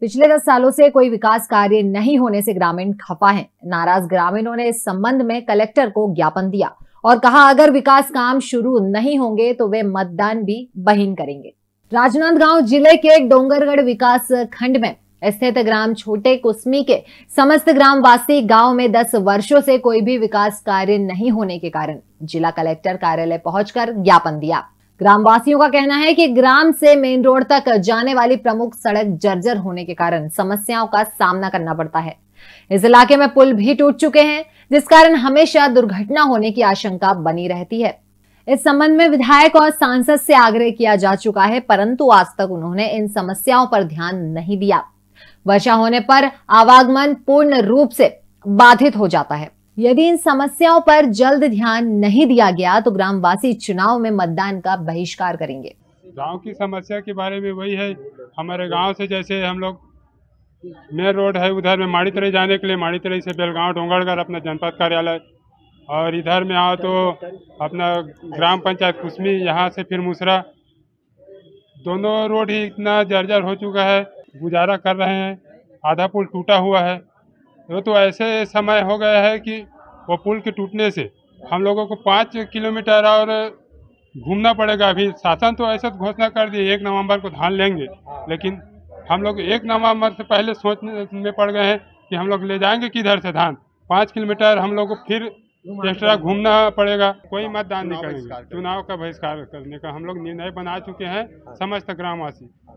पिछले दस सालों से कोई विकास कार्य नहीं होने से ग्रामीण खफा हैं। नाराज ग्रामीणों ने इस संबंध में कलेक्टर को ज्ञापन दिया और कहा अगर विकास काम शुरू नहीं होंगे तो वे मतदान भी बहिन करेंगे राजनांदगांव जिले के डोंगरगढ़ विकास खंड में स्थित ग्राम छोटे कुसमी के समस्त ग्रामवासी गांव में 10 वर्षों से कोई भी विकास कार्य नहीं होने के कारण जिला कलेक्टर कार्यालय पहुंचकर ज्ञापन दिया ग्रामवासियों का कहना है कि ग्राम से मेन रोड तक जाने वाली प्रमुख सड़क जर्जर होने के कारण समस्याओं का सामना करना पड़ता है इस इलाके में पुल भी टूट चुके हैं जिस कारण हमेशा दुर्घटना होने की आशंका बनी रहती है इस संबंध में विधायक और सांसद से आग्रह किया जा चुका है परंतु आज तक उन्होंने इन समस्याओं पर ध्यान नहीं दिया वर्षा होने पर आवागमन पूर्ण रूप से बाधित हो जाता है यदि इन समस्याओं पर जल्द ध्यान नहीं दिया गया तो ग्रामवासी चुनाव में मतदान का बहिष्कार करेंगे गांव की समस्या के बारे में वही है हमारे गांव से जैसे हम लोग मेन रोड है उधर में माड़ी तरह जाने के लिए माड़ी तरह से बेलगांव डोंगरगढ़ अपना जनपद कार्यालय और इधर में आओ तो अपना ग्राम पंचायत कुसमी यहाँ से फिर मुसरा दोनों रोड ही इतना जर्जर हो चुका है गुजारा कर रहे हैं आधा पुल टूटा हुआ है वो तो ऐसे समय हो गया है कि वो पुल के टूटने से हम लोगों को पाँच किलोमीटर और घूमना पड़ेगा अभी शासन तो ऐसा घोषणा कर दी एक नवंबर को धान लेंगे लेकिन हम लोग एक नवंबर से पहले सोचने में पड़ गए हैं कि हम लोग ले जाएंगे किधर से धान पाँच किलोमीटर हम लोग को फिर एक्स्ट्रा घूमना पड़ेगा कोई हाँ, मतदान नहीं करेंगे चुनाव का बहिष्कार करने का हम लोग निर्णय बना चुके हैं हाँ। समस्त ग्रामवासी हाँ,